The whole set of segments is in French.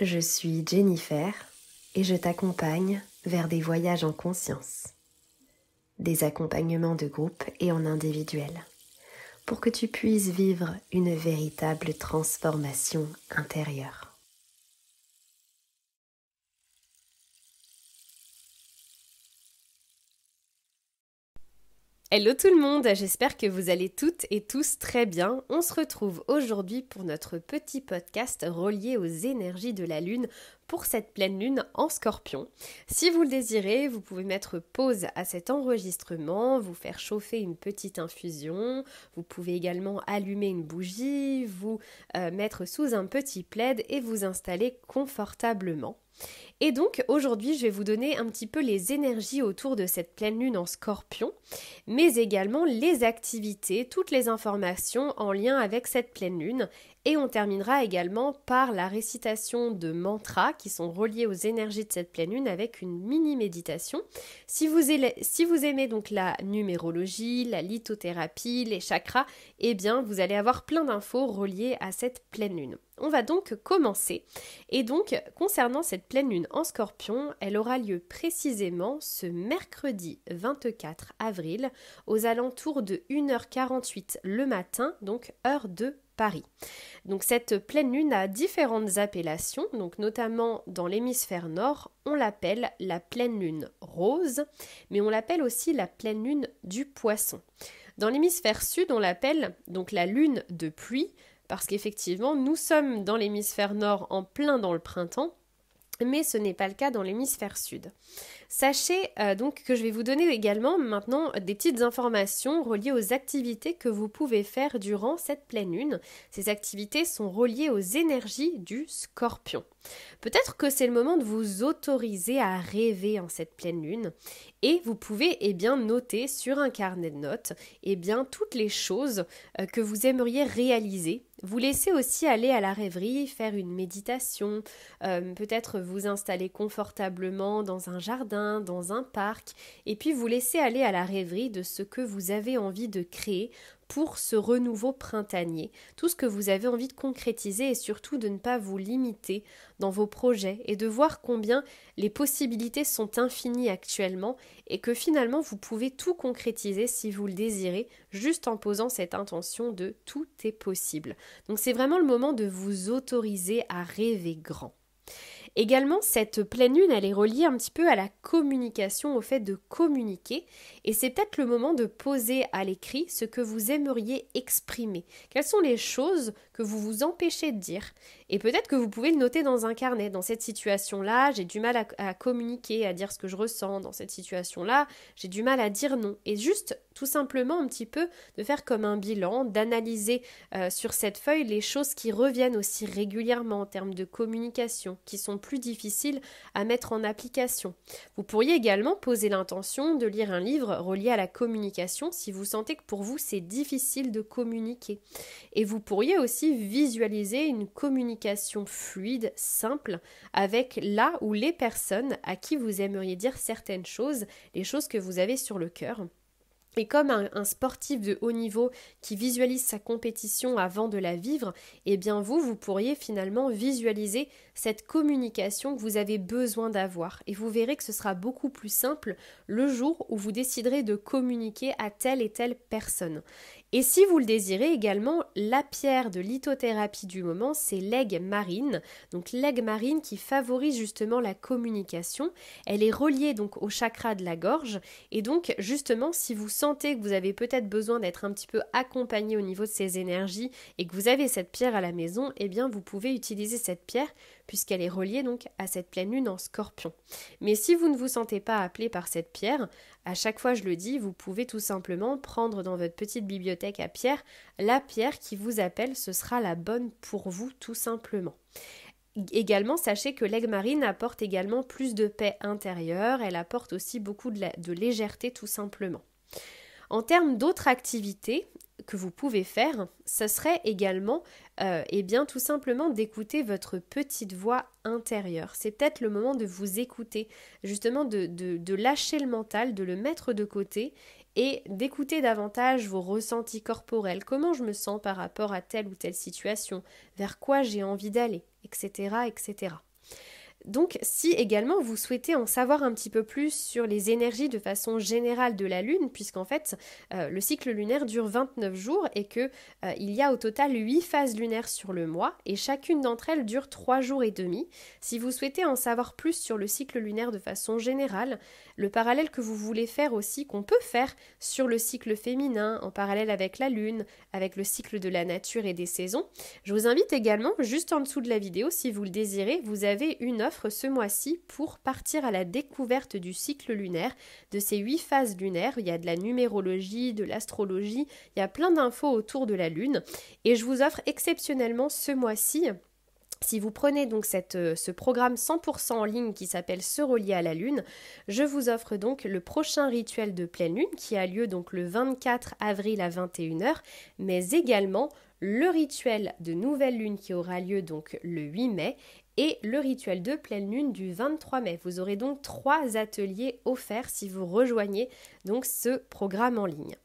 Je suis Jennifer et je t'accompagne vers des voyages en conscience, des accompagnements de groupe et en individuel, pour que tu puisses vivre une véritable transformation intérieure. Hello tout le monde, j'espère que vous allez toutes et tous très bien. On se retrouve aujourd'hui pour notre petit podcast relié aux énergies de la Lune pour cette pleine lune en scorpion. Si vous le désirez, vous pouvez mettre pause à cet enregistrement, vous faire chauffer une petite infusion, vous pouvez également allumer une bougie, vous euh, mettre sous un petit plaid et vous installer confortablement. Et donc aujourd'hui, je vais vous donner un petit peu les énergies autour de cette pleine lune en scorpion, mais également les activités, toutes les informations en lien avec cette pleine lune et on terminera également par la récitation de mantras qui sont reliés aux énergies de cette pleine lune avec une mini méditation. Si vous, aimez, donc la numérologie, la lithothérapie, les chakras, eh bien vous allez avoir plein d'infos reliées à cette pleine lune. On va donc commencer. Et donc, concernant cette pleine lune en scorpion, elle aura lieu précisément ce mercredi 24 avril aux alentours de 1h48 le matin, donc heure de Paris. Donc cette pleine lune a différentes appellations, donc notamment dans l'hémisphère nord, on l'appelle la pleine lune rose, mais on l'appelle aussi la pleine lune du poisson. Dans l'hémisphère sud, on l'appelle donc la lune de pluie, parce qu'effectivement, nous sommes dans l'hémisphère nord en plein dans le printemps, mais ce n'est pas le cas dans l'hémisphère sud. Sachez euh, donc que je vais vous donner également maintenant des petites informations reliées aux activités que vous pouvez faire durant cette pleine lune. Ces activités sont reliées aux énergies du scorpion. Peut-être que c'est le moment de vous autoriser à rêver en cette pleine lune et vous pouvez eh bien noter sur un carnet de notes eh bien toutes les choses euh, que vous aimeriez réaliser vous laissez aussi aller à la rêverie, faire une méditation, euh, peut-être vous installer confortablement dans un jardin, dans un parc, et puis vous laissez aller à la rêverie de ce que vous avez envie de créer pour ce renouveau printanier, tout ce que vous avez envie de concrétiser et surtout de ne pas vous limiter dans vos projets et de voir combien les possibilités sont infinies actuellement et que finalement vous pouvez tout concrétiser si vous le désirez juste en posant cette intention de tout est possible. Donc c'est vraiment le moment de vous autoriser à rêver grand. Également, cette pleine lune, elle est reliée un petit peu à la communication, au fait de communiquer, et c'est peut-être le moment de poser à l'écrit ce que vous aimeriez exprimer. Quelles sont les choses que vous vous empêchez de dire et peut-être que vous pouvez le noter dans un carnet. Dans cette situation-là, j'ai du mal à, communiquer, à dire ce que je ressens. Dans cette situation-là, j'ai du mal à dire non. Et juste, tout simplement, un petit peu, de faire comme un bilan, d'analyser euh, sur cette feuille les choses qui reviennent aussi régulièrement en termes de communication, qui sont plus difficiles à mettre en application. Vous pourriez également poser l'intention de lire un livre relié à la communication si vous sentez que pour vous c'est difficile de communiquer. Et vous pourriez aussi visualiser une communication communication fluide, simple, avec là ou les personnes à qui vous aimeriez dire certaines choses, les choses que vous avez sur le cœur. Et comme un, un, sportif de haut niveau qui visualise sa compétition avant de la vivre, eh bien vous, vous pourriez finalement visualiser cette communication que vous avez besoin d'avoir. Et vous verrez que ce sera beaucoup plus simple le jour où vous déciderez de communiquer à telle et telle personne. Et si vous le désirez également, la pierre de lithothérapie du moment, c'est l'aigle marine. Donc l'aigle marine qui favorise justement la communication. Elle est reliée donc au chakra de la gorge. Et donc justement, si vous sentez que vous avez peut-être besoin d'être un petit peu accompagné au niveau de ces énergies et que vous avez cette pierre à la maison, eh bien vous pouvez utiliser cette pierre puisqu'elle est reliée donc à cette pleine lune en scorpion. Mais si vous ne vous sentez pas appelé par cette pierre, à chaque fois je le dis, vous pouvez tout simplement prendre dans votre petite bibliothèque à pierre la pierre qui vous appelle, ce sera la bonne pour vous tout simplement. Également, sachez que l'aigle marine apporte également plus de paix intérieure, elle apporte aussi beaucoup de, de légèreté tout simplement. En termes d'autres activités, que vous pouvez faire, ce serait également, euh, eh bien, tout simplement d'écouter votre petite voix intérieure. C'est peut-être le moment de vous écouter, justement de, de lâcher le mental, de le mettre de côté et d'écouter davantage vos ressentis corporels, comment je me sens par rapport à telle ou telle situation, vers quoi j'ai envie d'aller, etc., etc. Donc si également vous souhaitez en savoir un petit peu plus sur les énergies de façon générale de la Lune, puisqu'en fait euh, le cycle lunaire dure 29 jours et que euh, il y a au total 8 phases lunaires sur le mois et chacune d'entre elles dure 3 jours et demi. Si vous souhaitez en savoir plus sur le cycle lunaire de façon générale, le parallèle que vous voulez faire aussi, qu'on peut faire sur le cycle féminin, en parallèle avec la lune, avec le cycle de la nature et des saisons. Je vous invite également, juste en dessous de la vidéo, si vous le désirez, vous avez une offre ce mois-ci pour partir à la découverte du cycle lunaire, de ces huit phases lunaires. Il y a de la numérologie, de l'astrologie, il y a plein d'infos autour de la lune. Et je vous offre exceptionnellement ce mois-ci si vous prenez donc euh, ce programme 100% en ligne qui s'appelle Se relier à la Lune, je vous offre donc le prochain rituel de pleine Lune qui a lieu donc le 24 avril à 21h, mais également le rituel de Nouvelle Lune qui aura lieu donc le 8 mai et le rituel de pleine lune du 23 mai. Vous aurez donc trois ateliers offerts si vous rejoignez donc ce programme en ligne.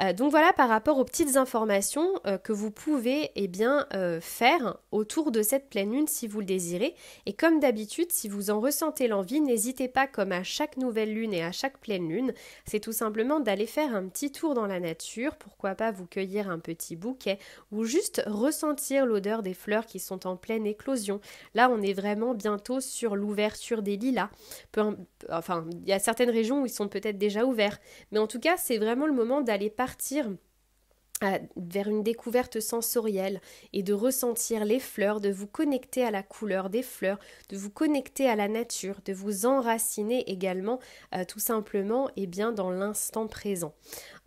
Euh, donc voilà par rapport aux petites informations euh, que vous pouvez eh bien, euh, faire autour de cette pleine lune si vous le désirez. Et comme d'habitude, si vous en ressentez l'envie, n'hésitez pas comme à chaque nouvelle lune et à chaque pleine lune, c'est tout simplement d'aller faire un petit tour dans la nature, pourquoi pas vous cueillir un petit bouquet ou juste ressentir l'odeur des fleurs qui sont en pleine éclosion. Là, on est vraiment bientôt sur l'ouverture des lilas. enfin, il y a certaines régions où ils sont peut-être déjà ouverts, mais en tout cas, c'est vraiment le moment d'aller partir vers une découverte sensorielle et de ressentir les fleurs, de vous connecter à la couleur des fleurs, de vous connecter à la nature, de vous enraciner également euh, tout simplement et eh bien dans l'instant présent.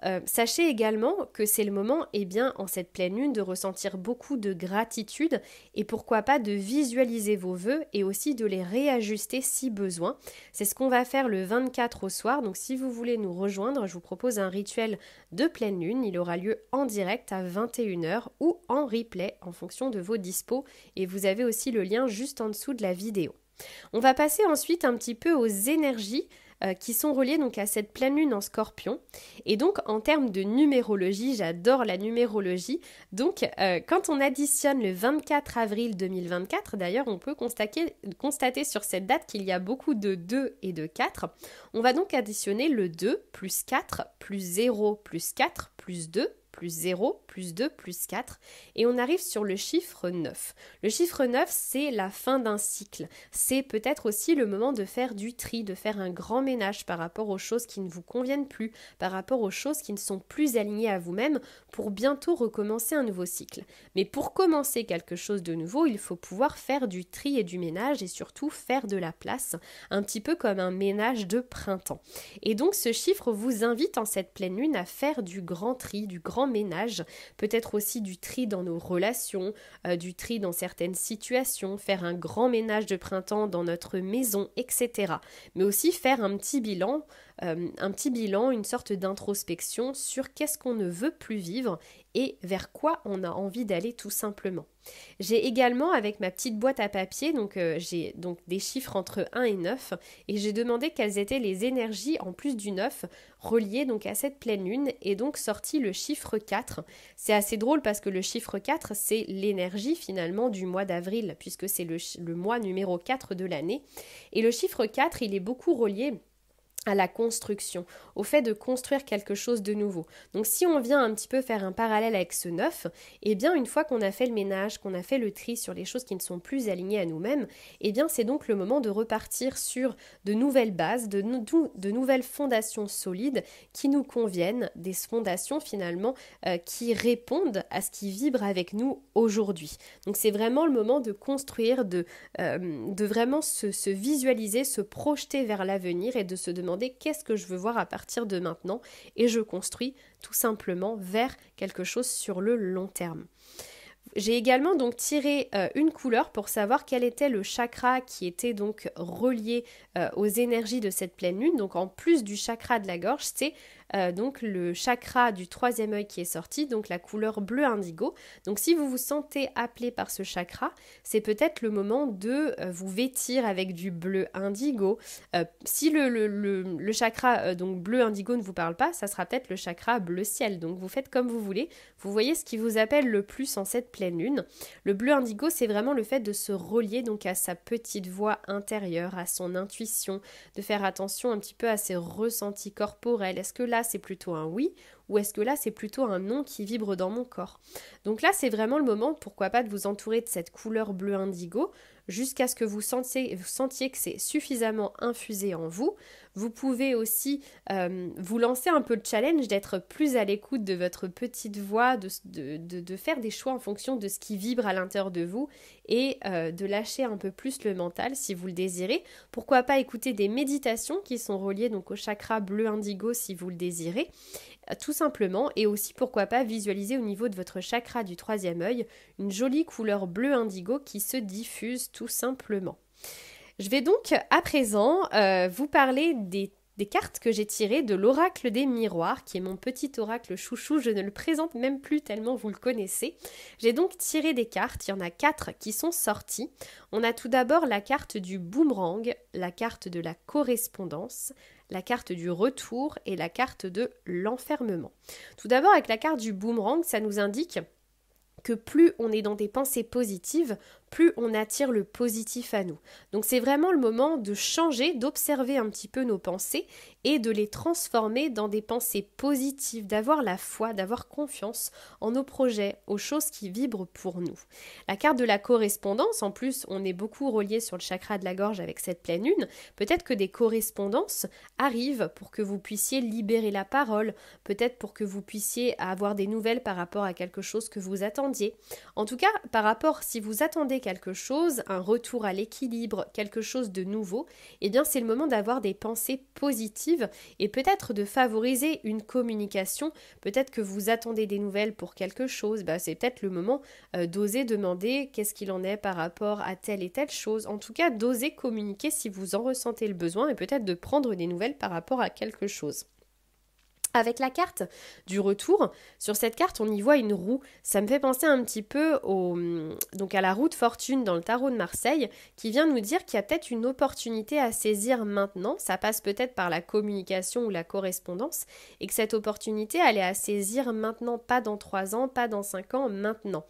Euh, sachez également que c'est le moment, et eh bien, en cette pleine lune, de ressentir beaucoup de gratitude et pourquoi pas de visualiser vos vœux et aussi de les réajuster si besoin. C'est ce qu'on va faire le 24 au soir. Donc, si vous voulez nous rejoindre, je vous propose un rituel de pleine lune. Il aura lieu en direct à 21h ou en replay en fonction de vos dispos. Et vous avez aussi le lien juste en dessous de la vidéo. On va passer ensuite un petit peu aux énergies. Euh, qui sont reliés donc à cette pleine lune en scorpion. Et donc en termes de numérologie, j'adore la numérologie. Donc euh, quand on additionne le 24 avril 2024, d'ailleurs on peut constater, constater sur cette date qu'il y a beaucoup de 2 et de 4. On va donc additionner le 2 plus 4 plus 0 plus 4 plus 2 plus 0, plus 2, plus 4, et on arrive sur le chiffre 9. Le chiffre 9, c'est la fin d'un cycle. C'est peut-être aussi le moment de faire du tri, de faire un grand ménage par rapport aux choses qui ne vous conviennent plus, par rapport aux choses qui ne sont plus alignées à vous-même, pour bientôt recommencer un nouveau cycle. Mais pour commencer quelque chose de nouveau, il faut pouvoir faire du tri et du ménage, et surtout faire de la place, un petit peu comme un ménage de printemps. Et donc ce chiffre vous invite en cette pleine lune à faire du grand tri, du grand ménage, peut-être aussi du tri dans nos relations, euh, du tri dans certaines situations, faire un grand ménage de printemps dans notre maison, etc. Mais aussi faire un petit bilan euh, un petit bilan, une sorte d'introspection sur qu'est-ce qu'on ne veut plus vivre et vers quoi on a envie d'aller tout simplement. J'ai également avec ma petite boîte à papier, donc euh, j'ai donc des chiffres entre 1 et 9, et j'ai demandé quelles étaient les énergies en plus du 9 reliées donc à cette pleine lune, et donc sorti le chiffre 4. C'est assez drôle parce que le chiffre 4, c'est l'énergie finalement du mois d'avril, puisque c'est le mois numéro 4 de l'année. Et le chiffre 4, il est beaucoup relié à la construction, au fait de construire quelque chose de nouveau. Donc si on vient un petit peu faire un parallèle avec ce neuf, et eh bien une fois qu'on a fait le ménage, qu'on a fait le tri sur les choses qui ne sont plus alignées à nous-mêmes, et eh bien c'est donc le moment de repartir sur de nouvelles bases, de, nouvelles fondations solides qui nous conviennent, des fondations finalement euh, qui répondent à ce qui vibre avec nous aujourd'hui. Donc c'est vraiment le moment de construire, de, euh, vraiment se visualiser, se projeter vers l'avenir et de se demander qu'est-ce que je veux voir à partir de maintenant et je construis tout simplement vers quelque chose sur le long terme. J'ai également donc tiré euh, une couleur pour savoir quel était le chakra qui était donc relié euh, aux énergies de cette pleine lune. Donc en plus du chakra de la gorge, c'est euh, donc le chakra du troisième œil qui est sorti, donc la couleur bleu indigo. Donc si vous vous sentez appelé par ce chakra, c'est peut-être le moment de euh, vous vêtir avec du bleu indigo. Euh, si le, le, le, chakra donc bleu indigo ne vous parle pas, ça sera peut-être le chakra bleu ciel. Donc vous faites comme vous voulez, vous voyez ce qui vous appelle le plus en cette pleine lune. Le bleu indigo, c'est vraiment le fait de se relier donc à sa petite voix intérieure, à son intuition, de faire attention un petit peu à ses ressentis corporels. Est-ce que là c'est plutôt un oui ou est-ce que là c'est plutôt un non qui vibre dans mon corps Donc là c'est vraiment le moment, pourquoi pas, de vous entourer de cette couleur bleu indigo jusqu'à ce que vous vous sentiez que c'est suffisamment infusé en vous vous pouvez aussi euh, vous lancer un peu le challenge d'être plus à l'écoute de votre petite voix, de, faire des choix en fonction de ce qui vibre à l'intérieur de vous et euh, de lâcher un peu plus le mental si vous le désirez. Pourquoi pas écouter des méditations qui sont reliées donc au chakra bleu indigo si vous le désirez euh, tout simplement et aussi pourquoi pas visualiser au niveau de votre chakra du troisième œil une jolie couleur bleu indigo qui se diffuse tout simplement. Je vais donc à présent euh, vous parler des des cartes que j'ai tirées de l'oracle des miroirs, qui est mon petit oracle chouchou, je ne le présente même plus tellement vous le connaissez. J'ai donc tiré des cartes, il y en a quatre qui sont sorties. On a tout d'abord la carte du boomerang, la carte de la correspondance, la carte du retour et la carte de l'enfermement. Tout d'abord avec la carte du boomerang, ça nous indique que plus on est dans des pensées positives, plus on attire le positif à nous. Donc c'est vraiment le moment de changer, d'observer un petit peu nos pensées et de les transformer dans des pensées positives, d'avoir la foi, d'avoir confiance en nos projets, aux choses qui vibrent pour nous. La carte de la correspondance, en plus, on est beaucoup relié sur le chakra de la gorge avec cette pleine lune. Peut-être que des correspondances arrivent pour que vous puissiez libérer la parole, peut-être pour que vous puissiez avoir des nouvelles par rapport à quelque chose que vous attendiez. En tout cas, par rapport, si vous attendez quelque chose, un retour à l'équilibre, quelque chose de nouveau, et eh bien c'est le moment d'avoir des pensées positives et peut-être de favoriser une communication. Peut-être que vous attendez des nouvelles pour quelque chose, bah, c'est peut-être le moment euh, d'oser demander qu'est-ce qu'il en est par rapport à telle et telle chose. En tout cas, d'oser communiquer si vous en ressentez le besoin et peut-être de prendre des nouvelles par rapport à quelque chose. Avec la carte du retour, sur cette carte, on y voit une roue. Ça me fait penser un petit peu au, mm, donc à la roue de fortune dans le tarot de Marseille, qui vient nous dire qu'il y a peut-être une opportunité à saisir maintenant. Ça passe peut-être par la communication ou la correspondance, et que cette opportunité, elle est à saisir maintenant, pas dans 3 ans, pas dans 5 ans, maintenant.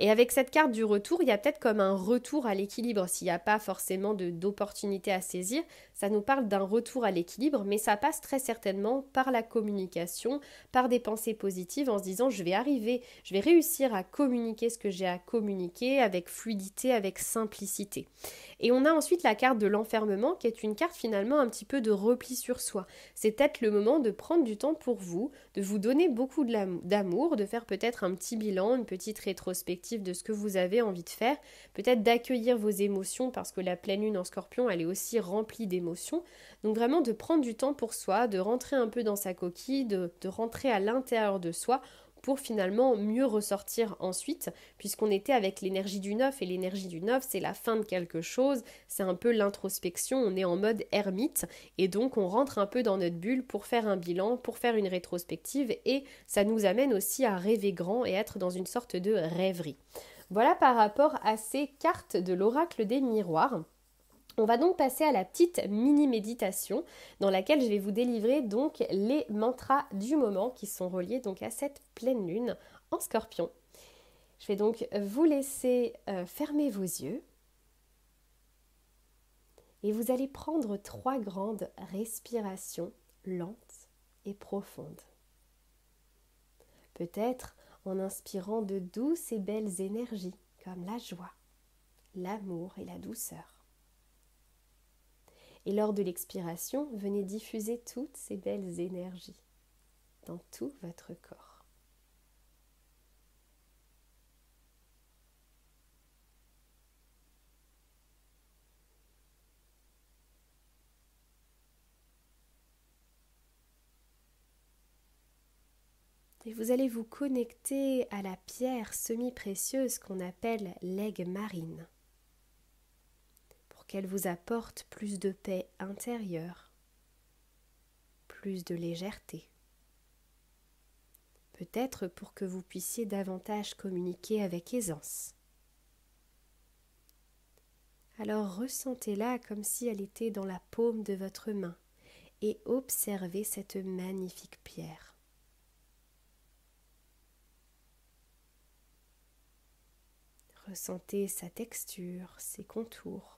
Et avec cette carte du retour, il y a peut-être comme un retour à l'équilibre. S'il n'y a pas forcément d'opportunité à saisir, ça nous parle d'un retour à l'équilibre, mais ça passe très certainement par la communication, par des pensées positives en se disant je vais arriver, je vais réussir à communiquer ce que j'ai à communiquer avec fluidité, avec simplicité. Et on a ensuite la carte de l'enfermement qui est une carte finalement un petit peu de repli sur soi. C'est peut-être le moment de prendre du temps pour vous, de vous donner beaucoup d'amour, de faire peut-être un petit bilan, une petite rétrospective de ce que vous avez envie de faire, peut-être d'accueillir vos émotions parce que la pleine lune en scorpion, elle est aussi remplie d'émotions. Donc vraiment de prendre du temps pour soi, de rentrer un peu dans sa coquille, de rentrer à l'intérieur de soi pour finalement mieux ressortir ensuite, puisqu'on était avec l'énergie du neuf, et l'énergie du neuf, c'est la fin de quelque chose, c'est un peu l'introspection, on est en mode ermite, et donc on rentre un peu dans notre bulle pour faire un bilan, pour faire une rétrospective, et ça nous amène aussi à rêver grand et être dans une sorte de rêverie. Voilà par rapport à ces cartes de l'oracle des miroirs. On va donc passer à la petite mini méditation dans laquelle je vais vous délivrer donc les mantras du moment qui sont reliés donc à cette pleine lune en scorpion. Je vais donc vous laisser euh, fermer vos yeux et vous allez prendre trois grandes respirations lentes et profondes. Peut-être en inspirant de douces et belles énergies comme la joie, l'amour et la douceur et lors de l'expiration, venez diffuser toutes ces belles énergies dans tout votre corps. Et vous allez vous connecter à la pierre semi-précieuse qu'on appelle l'aigle marine qu'elle vous apporte plus de paix intérieure, plus de légèreté. Peut-être pour que vous puissiez davantage communiquer avec aisance. Alors ressentez-la comme si elle était dans la paume de votre main et observez cette magnifique pierre. Ressentez sa texture, ses contours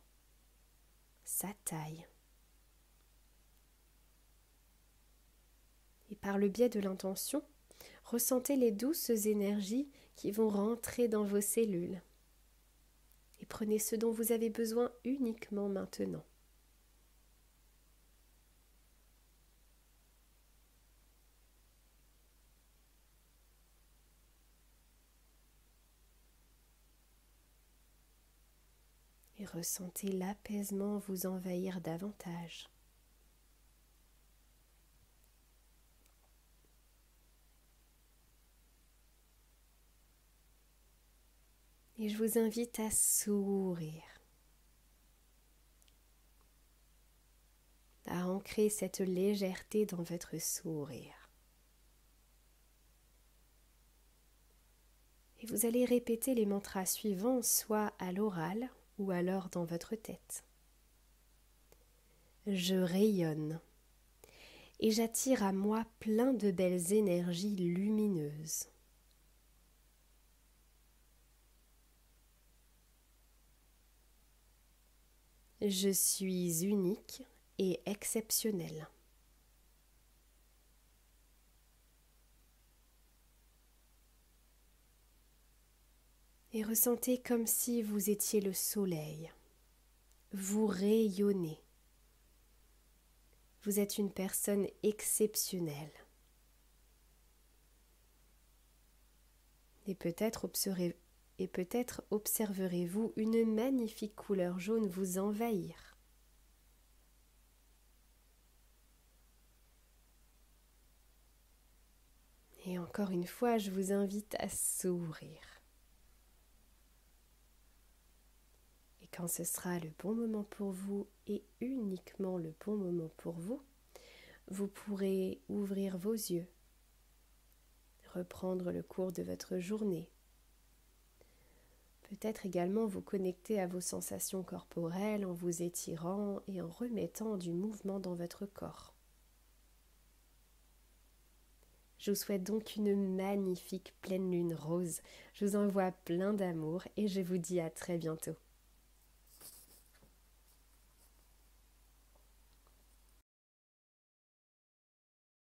sa taille. Et par le biais de l'intention, ressentez les douces énergies qui vont rentrer dans vos cellules. Et prenez ce dont vous avez besoin uniquement maintenant. ressentez l'apaisement vous envahir davantage. Et je vous invite à sourire, à ancrer cette légèreté dans votre sourire. et vous allez répéter les mantras suivants soit à l'oral, ou alors dans votre tête. Je rayonne et j'attire à moi plein de belles énergies lumineuses. Je suis unique et exceptionnelle. et ressentez comme si vous étiez le soleil. Vous rayonnez. Vous êtes une personne exceptionnelle. Et peut-être peut observerez-vous une magnifique couleur jaune vous envahir. Et encore une fois, je vous invite à sourire. quand ce sera le bon moment pour vous et uniquement le bon moment pour vous, vous pourrez ouvrir vos yeux, reprendre le cours de votre journée, peut-être également vous connecter à vos sensations corporelles en vous étirant et en remettant du mouvement dans votre corps. Je vous souhaite donc une magnifique pleine lune rose. Je vous envoie plein d'amour et je vous dis à très bientôt.